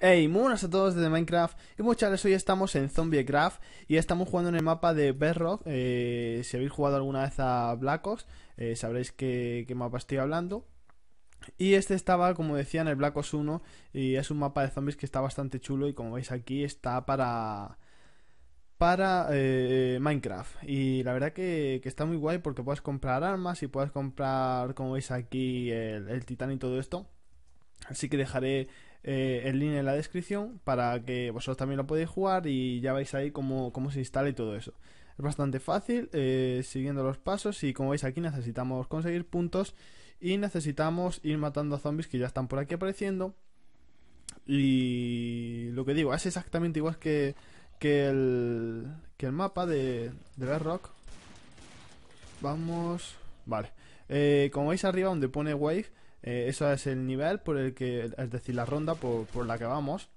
Hey, muy buenas a todos desde Minecraft y muchachos, hoy estamos en Zombie Craft y estamos jugando en el mapa de Bedrock eh, Si habéis jugado alguna vez a Black Ops, eh, sabréis qué, mapa estoy hablando Y este estaba, como decía, en el Black Ops 1 y es un mapa de zombies que está bastante chulo y como veis aquí está para... Para eh, Minecraft y la verdad que, está muy guay porque puedes comprar armas y puedes comprar, como veis aquí, el, el titán y todo esto Así que dejaré eh, el link en la descripción para que vosotros también lo podéis jugar y ya veis ahí cómo, se instala y todo eso. Es bastante fácil, eh, siguiendo los pasos y como veis aquí necesitamos conseguir puntos y necesitamos ir matando a zombies que ya están por aquí apareciendo. Y lo que digo, es exactamente igual que, que, el, que el mapa de, de rock Vamos... Vale. Eh, como veis arriba donde pone Wave, eh, eso es el nivel por el que, es decir, la ronda por, la que vamos.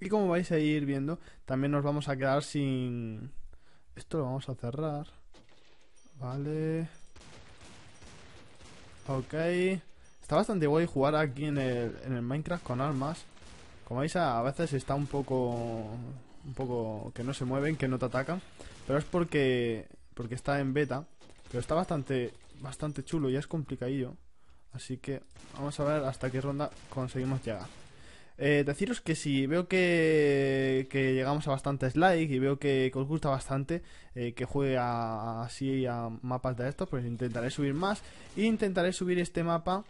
Y como vais a ir viendo, también nos vamos a quedar sin... Esto lo vamos a cerrar. Vale. Ok. Está bastante guay jugar aquí en el, Minecraft con armas. Como veis, a, veces está un poco... Un poco que no se mueven, que no te atacan. Pero es porque porque está en beta. Pero está bastante bastante chulo, y es complicadillo. Así que vamos a ver hasta qué ronda conseguimos llegar. Eh, deciros que si veo que, llegamos a bastantes likes y veo que, os gusta bastante eh, que juegue así a mapas de estos, pues intentaré subir más. E intentaré subir este mapa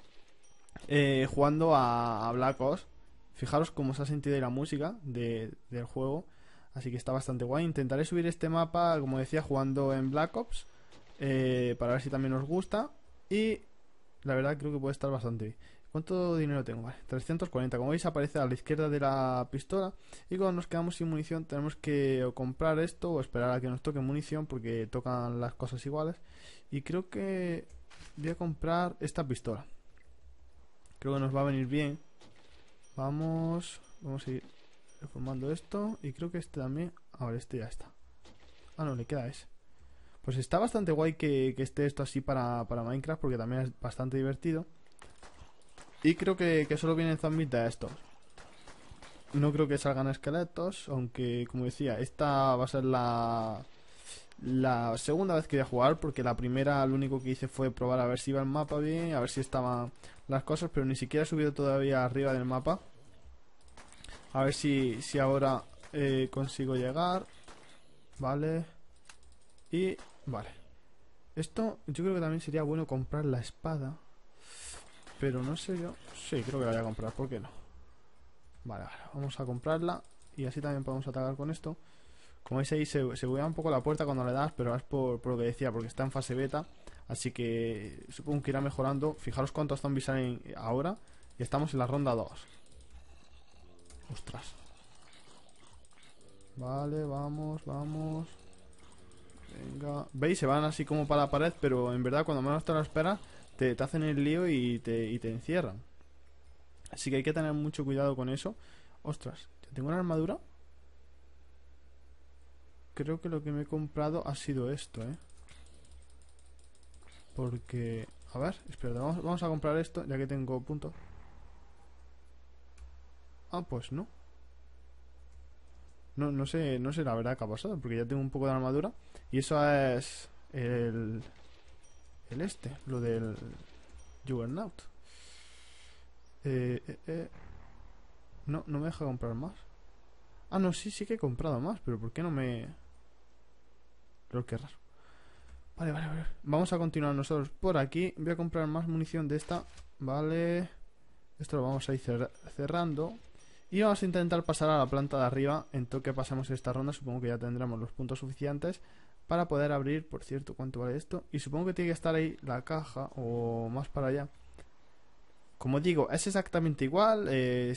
eh, jugando a, Black Ops. Fijaros cómo se ha sentido la música del juego. Así que está bastante guay. Intentaré subir este mapa, como decía, jugando en Black Ops. para ver si también os gusta. Y la verdad creo que puede estar bastante bien. ¿Cuánto dinero tengo? Vale, 340. Como veis aparece a la izquierda de la pistola. Y cuando nos quedamos sin munición tenemos que comprar esto o esperar a que nos toque munición porque tocan las cosas iguales. Y creo que voy a comprar esta pistola. Creo que nos va a venir bien. Vamos, vamos a ir reformando esto. Y creo que este también... A ver, este ya está. Ah, no, le queda ese. Pues está bastante guay que, esté esto así para, Minecraft, porque también es bastante divertido. Y creo que, solo vienen de esto No creo que salgan esqueletos, aunque, como decía, esta va a ser la, la segunda vez que voy a jugar, porque la primera lo único que hice fue probar a ver si iba el mapa bien, a ver si estaban las cosas, pero ni siquiera he subido todavía arriba del mapa. A ver si, si ahora eh, consigo llegar. Vale. Y Vale. Esto yo creo que también sería bueno comprar la espada. Pero no sé yo. Sí, creo que la voy a comprar. ¿Por qué no? Vale, vale. Vamos a comprarla. Y así también podemos atacar con esto. Como veis ahí se, se un poco la puerta cuando le das, pero es por, lo que decía, porque está en fase beta. Así que supongo que irá mejorando. Fijaros cuántos zombies hay ahora. Y estamos en la ronda 2. Ostras. Vale, vamos, vamos. Venga. ¿Veis? Se van así como para la pared, pero en verdad cuando menos te la esperas, te, te hacen el lío y te, encierran. Así que hay que tener mucho cuidado con eso. Ostras, ¿tengo una armadura? Creo que lo que me he comprado ha sido esto, ¿eh? Porque... A ver, espera, vamos, vamos a comprar esto, ya que tengo puntos. Ah, pues no. No, no sé, no sé la verdad que ha pasado, porque ya tengo un poco de armadura. Y eso es el, el este, lo del Juggernaut. Eh, eh, eh. No, no me deja comprar más. Ah, no, sí, sí que he comprado más, pero ¿por qué no me...? Creo que raro. Vale, vale, vale. Vamos a continuar nosotros por aquí. Voy a comprar más munición de esta. Vale. Esto lo vamos a ir cerrando y vamos a intentar pasar a la planta de arriba. En toque pasamos esta ronda, supongo que ya tendremos los puntos suficientes para poder abrir, por cierto, cuánto vale esto. Y supongo que tiene que estar ahí la caja o más para allá. Como digo, es exactamente igual. Eh,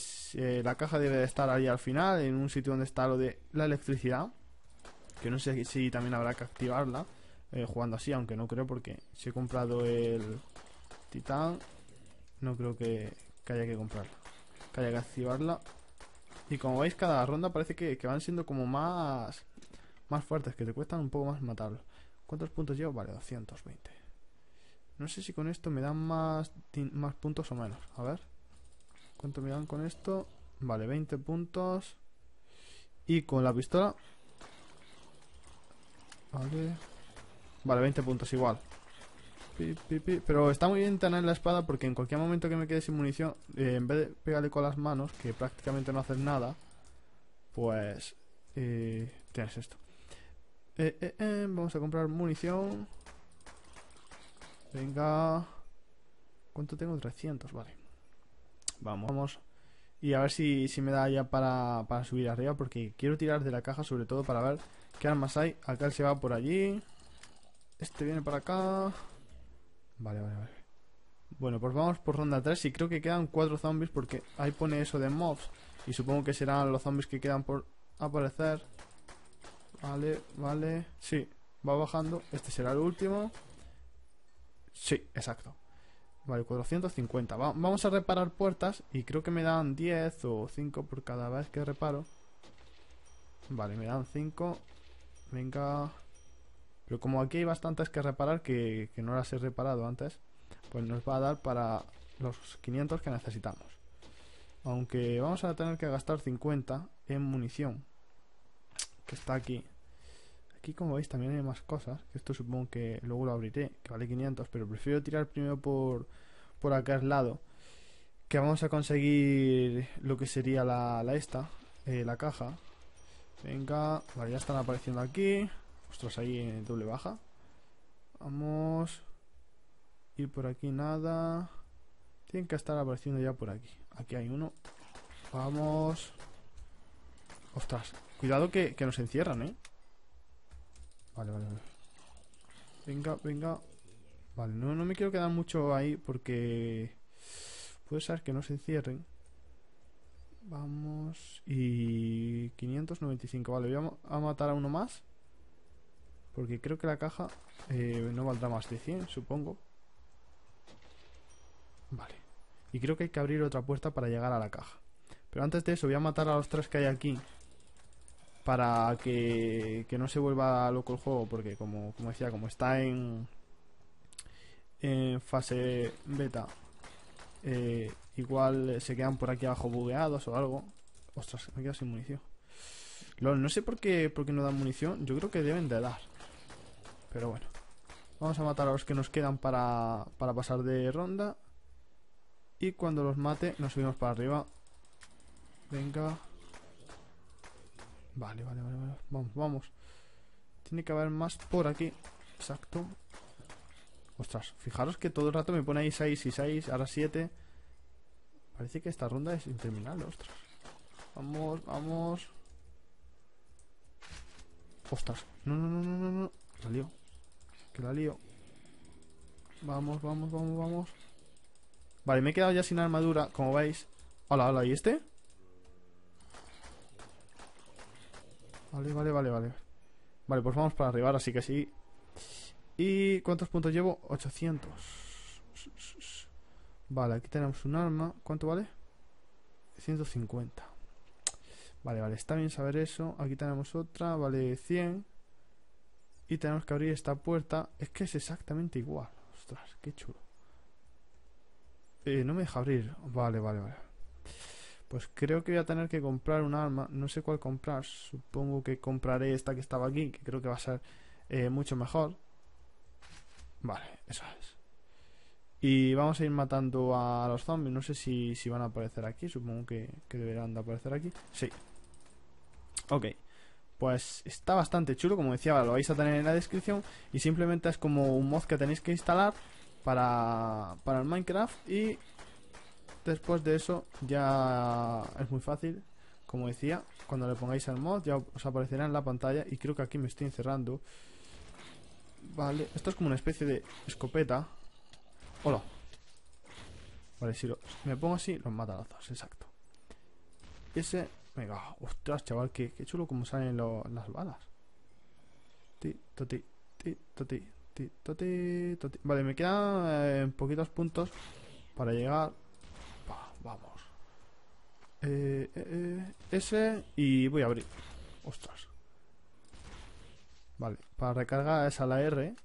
la caja debe de estar ahí al final, en un sitio donde está lo de la electricidad. Que no sé si también habrá que activarla eh, jugando así, aunque no creo porque si he comprado el titán, no creo que, que haya que comprarla. Que haya que activarla y como veis, cada ronda parece que, van siendo como más, más fuertes, que te cuestan un poco más matarlos. ¿Cuántos puntos llevo? Vale, 220. No sé si con esto me dan más, más puntos o menos. A ver. ¿Cuánto me dan con esto? Vale, 20 puntos. Y con la pistola... Vale. Vale, 20 puntos igual. Pero está muy bien tener la espada porque en cualquier momento que me quede sin munición, eh, en vez de pegarle con las manos, que prácticamente no haces nada, pues eh, tienes esto. Eh, vamos a comprar munición. Venga. ¿Cuánto tengo? 300, vale. Vamos, vamos. Y a ver si, me da ya para, para subir arriba porque quiero tirar de la caja sobre todo para ver qué armas hay. Alcal se va por allí. Este viene para acá. Vale, vale, vale. Bueno, pues vamos por ronda 3 y creo que quedan 4 zombies porque ahí pone eso de mobs. Y supongo que serán los zombies que quedan por aparecer. Vale, vale. Sí, va bajando. Este será el último. Sí, exacto. Vale, 450. vamos a reparar puertas y creo que me dan 10 o 5 por cada vez que reparo. Vale, me dan 5. Venga. Pero como aquí hay bastantes que reparar que, no las he reparado antes, pues nos va a dar para los 500 que necesitamos. Aunque vamos a tener que gastar 50 en munición. Que está aquí. Aquí como veis también hay más cosas. Que esto supongo que luego lo abriré. Que vale 500. Pero prefiero tirar primero por, por acá al lado. Que vamos a conseguir lo que sería la, esta. Eh, la caja. Venga. ya están apareciendo aquí. Ostras, ahí en doble baja. Vamos. Y por aquí nada. Tienen que estar apareciendo ya por aquí. Aquí hay uno. Vamos. Ostras. Cuidado que, que nos encierran, ¿eh? Vale, vale, vale. Venga, venga. Vale, no, me quiero quedar mucho ahí porque... Puede ser que no se encierren. Vamos. Y... 595. Vale, voy a matar a uno más. Porque creo que la caja eh, no valdrá más de 100, supongo. Vale. Y creo que hay que abrir otra puerta para llegar a la caja. Pero antes de eso voy a matar a los tres que hay aquí. Para que, que no se vuelva loco el juego. Porque como, decía, como está en, en fase beta. Eh, igual se quedan por aquí abajo bugueados o algo. Ostras, me quedo sin munición. no sé por qué, por qué no dan munición. Yo creo que deben de dar. Pero bueno. Vamos a matar a los que nos quedan para, pasar de ronda. Y cuando los mate nos subimos para arriba. Venga. Vale, vale, vale, Vamos, vamos. Tiene que haber más por aquí. Exacto. Ostras, fijaros que todo el rato me pone ahí 6 y 6, ahora 7. Parece que esta ronda es interminable, ostras. Vamos, vamos. Ostras. No, no, no, no, no. Salió. Que la lío. Vamos, vamos, vamos, vamos. Vale, me he quedado ya sin armadura, como veis. Hola, hola, ¿y este? Vale, vale, vale, vale. Vale, pues vamos para arribar, así que sí. ¿Y cuántos puntos llevo? 800. Vale, aquí tenemos un arma. ¿Cuánto vale? 150. Vale, vale, está bien saber eso. Aquí tenemos otra, vale 100. Y tenemos que abrir esta puerta. Es que es exactamente igual. Ostras, qué chulo. Eh, no me deja abrir. Vale, vale, vale. Pues creo que voy a tener que comprar un arma. No sé cuál comprar. Supongo que compraré esta que estaba aquí, que creo que va a ser eh, mucho mejor. Vale, eso es. Y vamos a ir matando a los zombies. No sé si, van a aparecer aquí. Supongo que, que deberán de aparecer aquí. Sí. Ok pues está bastante chulo, como decía, lo vais a tener en la descripción y simplemente es como un mod que tenéis que instalar para, el Minecraft y después de eso ya es muy fácil, como decía, cuando le pongáis al mod ya os aparecerá en la pantalla y creo que aquí me estoy encerrando. Vale, esto es como una especie de escopeta. Hola. Vale, si me pongo así, los mata exacto. Ese ostras, chaval, Que qué chulo como salen las balas. Vale, me quedan eh, poquitos puntos para llegar. vamos. Eh, eh, eh, ese y voy a abrir. Ostras. Vale, para recargar es a la R.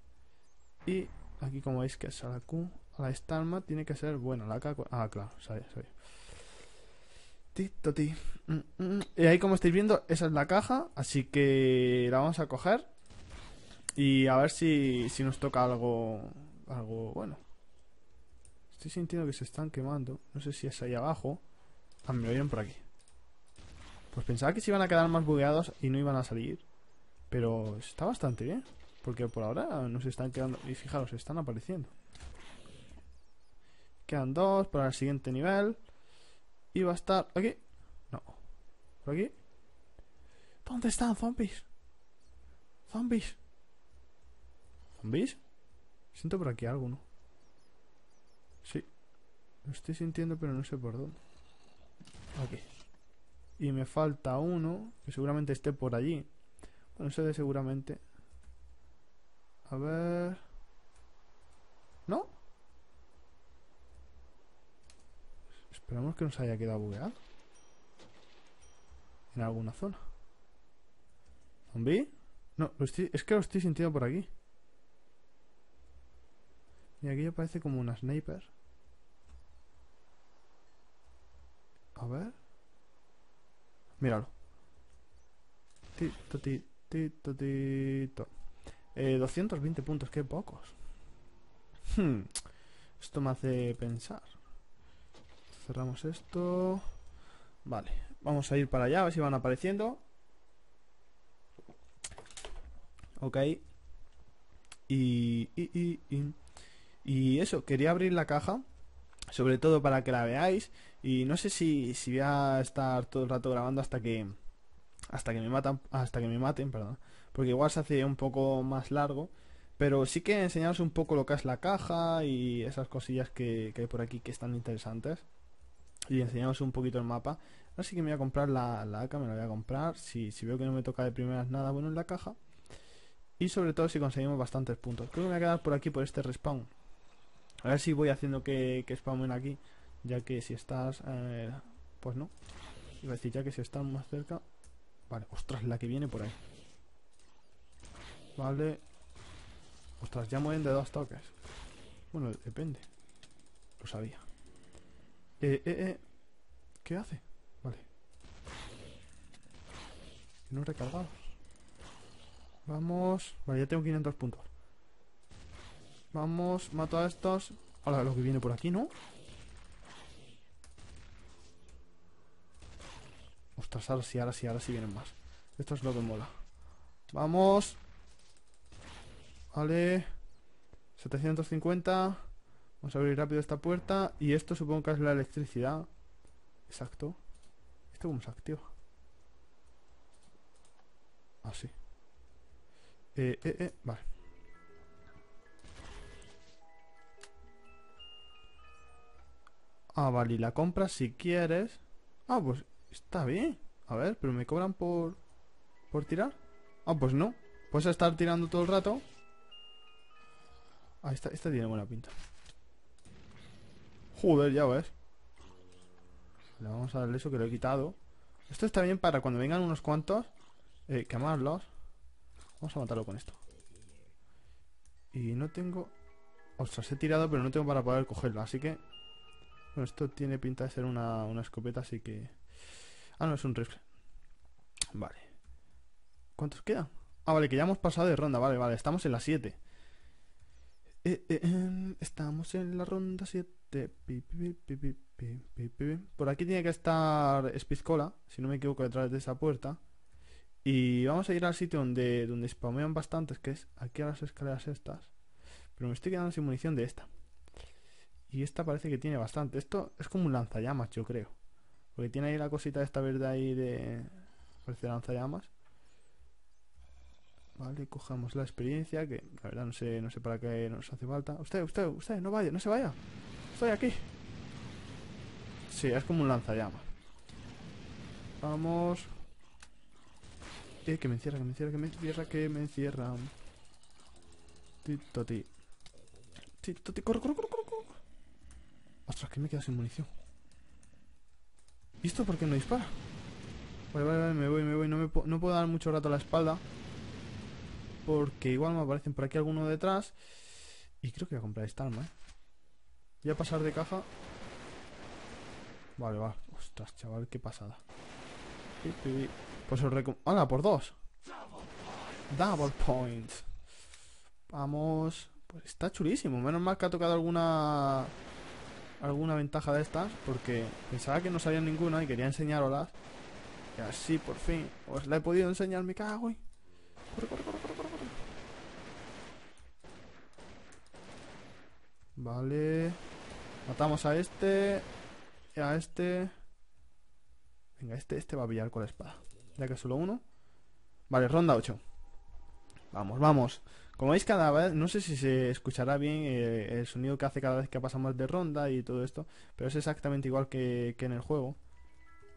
Y aquí como veis que es a la Q. A la esta tiene que ser, bueno, la K. Ah, claro, sabía, ti mm, mm, mm. Y ahí como estáis viendo, esa es la caja, así que la vamos a coger y a ver si, nos toca algo, algo bueno. Estoy sintiendo que se están quemando, no sé si es ahí abajo. Ah, me oyeron por aquí. Pues pensaba que se iban a quedar más bugueados y no iban a salir, pero está bastante bien, porque por ahora no se están quedando, y fijaros, están apareciendo. Quedan dos para el siguiente nivel iba a estar aquí. No. ¿Por aquí? ¿Dónde están zombies? Zombies. ¿Zombies? Siento por aquí alguno. Sí. Lo estoy sintiendo, pero no sé por dónde. Aquí. Y me falta uno, que seguramente esté por allí. Bueno, sé de seguramente. A ver... ¿No? Esperamos que nos haya quedado bugueado. En alguna zona. ¿Zombie? No, es que lo estoy sintiendo por aquí. Y aquí ya parece como una sniper. A ver. Míralo. Tito, Eh, 220 puntos, qué pocos. Hmm. Esto me hace pensar cerramos esto. Vale, vamos a ir para allá, a ver si van apareciendo. Ok. Y, y, y, eso, quería abrir la caja, sobre todo para que la veáis. Y no sé si, si voy a estar todo el rato grabando hasta que hasta que me matan, hasta que me maten, porque igual se hace un poco más largo, pero sí que enseñaros un poco lo que es la caja y esas cosillas que, que hay por aquí que están interesantes y enseñamos un poquito el mapa. así que me voy a comprar la, la AK, me la voy a comprar. Si, si veo que no me toca de primeras nada bueno en la caja. Y sobre todo si conseguimos bastantes puntos. Creo que me voy a quedar por aquí, por este respawn. A ver si voy haciendo que, que spawnen aquí. Ya que si estás... Eh, pues no. Iba a decir, ya que si están más cerca... Vale, ostras, la que viene por ahí. Vale. Ostras, ya mueren de dos toques. Bueno, depende. Lo sabía. Eh, eh, eh. ¿Qué hace? Vale. No recargados. Vamos. Vale, ya tengo 500 puntos. Vamos, mato a estos. Ahora lo que viene por aquí, ¿no? Ostras, ahora sí, ahora sí, ahora sí vienen más. Esto es lo que mola. Vamos. Vale. 750. Vamos a abrir rápido esta puerta. Y esto supongo que es la electricidad. Exacto. ¿Esto cómo se activa? Así. Ah, eh, eh, eh. Vale. Ah, vale. Y la compra si quieres. Ah, pues está bien. A ver, pero me cobran por... ¿Por tirar? Ah, pues no. Puedes estar tirando todo el rato. Ah, esta, esta tiene buena pinta. Joder, ya ves. Le vamos a darle eso que lo he quitado. Esto está bien para cuando vengan unos cuantos. Eh, quemarlos. Vamos a matarlo con esto. Y no tengo... Ostras, he tirado, pero no tengo para poder cogerlo, así que... Bueno, esto tiene pinta de ser una, escopeta, así que... Ah, no, es un rifle. Vale. ¿Cuántos quedan? Ah, vale, que ya hemos pasado de ronda, vale, vale, estamos en la 7. Eh, eh, em, estamos en la ronda 7. Por aquí tiene que estar Spizcola, si no me equivoco, detrás de esa puerta. Y vamos a ir al sitio donde, donde spamean bastantes, que es aquí a las escaleras estas. Pero me estoy quedando sin munición de esta. Y esta parece que tiene bastante. Esto es como un lanzallamas, yo creo. Porque tiene ahí la cosita esta verde ahí de... Parece lanzallamas. Vale, cojamos la experiencia, que la verdad no sé, no sé para qué nos hace falta. Usted, usted, usted, no vaya, no se vaya. Estoy aquí. Sí, es como un lanzallamas. Vamos. Eh, que me encierra, que me encierra, que me encierra, que me encierra. Titoti. Titoti, corre, corre, corre, corre, corre. Ostras, que me he quedado sin munición. ¿Y esto por qué no dispara? Vale, vale, vale, me voy, me voy. No, puedo dar mucho rato a la espalda. Porque igual me aparecen por aquí alguno detrás. Y creo que voy a comprar esta arma, eh. Voy a pasar de caja. Vale, va. Ostras, chaval, qué pasada. Pues os recomiendo. ¡Hala, por dos! Double point. Vamos. Pues está chulísimo. Menos mal que ha tocado alguna. Alguna ventaja de estas. Porque pensaba que no sabía ninguna y quería enseñároslas. Y así, por fin. Os la he podido enseñar, me cago, Corre, corre, corre, corre, corre, Vale. Matamos a este. A este. Venga, este, este va a pillar con la espada. Ya que solo uno. Vale, ronda 8. Vamos, vamos. Como veis, cada vez, no sé si se escuchará bien eh, el sonido que hace cada vez que pasamos de ronda y todo esto, pero es exactamente igual que, en el juego.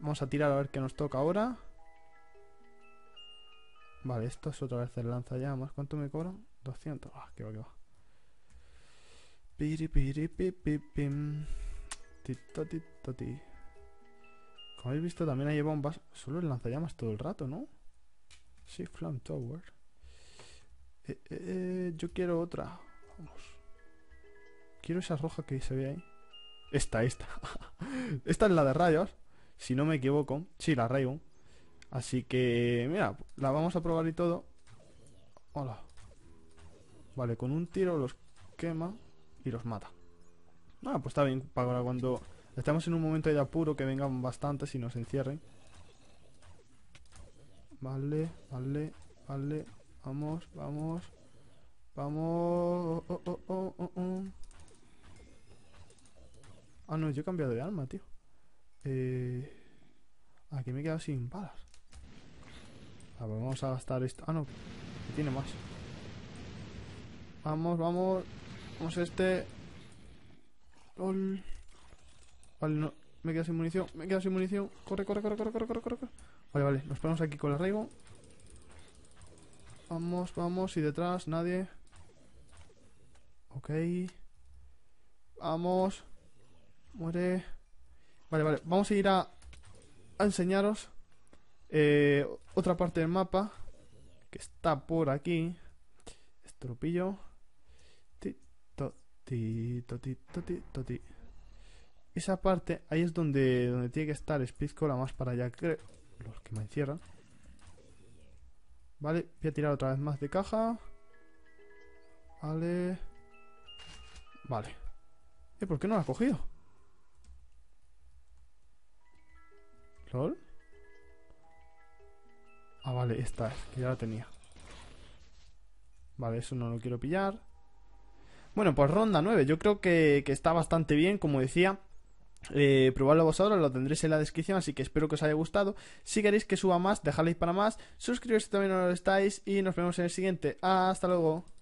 Vamos a tirar a ver qué nos toca ahora. Vale, esto es otra vez el lanzallamas. ¿Cuánto me cobro? 200. Ah, que va, que va. Como habéis visto, también hay bombas Solo el lanzallamas todo el rato, ¿no? Sí, flam Tower. Eh, eh, eh, yo quiero otra. Vamos. Quiero esa roja que se ve ahí. Esta, esta. esta es la de rayos. Si no me equivoco. Sí, la rayo Así que, mira, la vamos a probar y todo. Hola. Vale, con un tiro los quema y los mata. Ah, pues está bien, para cuando Estamos en un momento de apuro que vengan bastantes y nos encierren. Vale, vale, vale. Vamos, vamos. Vamos. Oh, oh, oh, oh ah, no, yo he cambiado de arma, tío. Eh, aquí me he quedado sin balas. vamos a gastar esto. Ah, no. Tiene más. Vamos, vamos. Vamos a este. Vale, no. Me queda sin munición. Me queda sin munición. Corre, corre, corre, corre, corre, corre, corre. Vale, vale. Nos ponemos aquí con el arraigo. Vamos, vamos. Y detrás, nadie. Ok. Vamos. Muere. Vale, vale. Vamos a ir a, a enseñaros eh, otra parte del mapa. Que está por aquí. Estropillo. Esa parte, ahí es donde, donde tiene que estar Spitzcola más para allá, creo. Los que me encierran. Vale, voy a tirar otra vez más de caja. Vale. Vale. Eh, por qué no la ha cogido? ¿Lol? Ah, vale, esta es, que ya la tenía. Vale, eso no lo quiero pillar. Bueno, pues ronda 9, yo creo que, está bastante bien, como decía. Eh, probadlo vosotros, lo tendréis en la descripción, así que espero que os haya gustado. Si queréis que suba más, dejadle para más, suscribiros si no lo estáis y nos vemos en el siguiente. Hasta luego.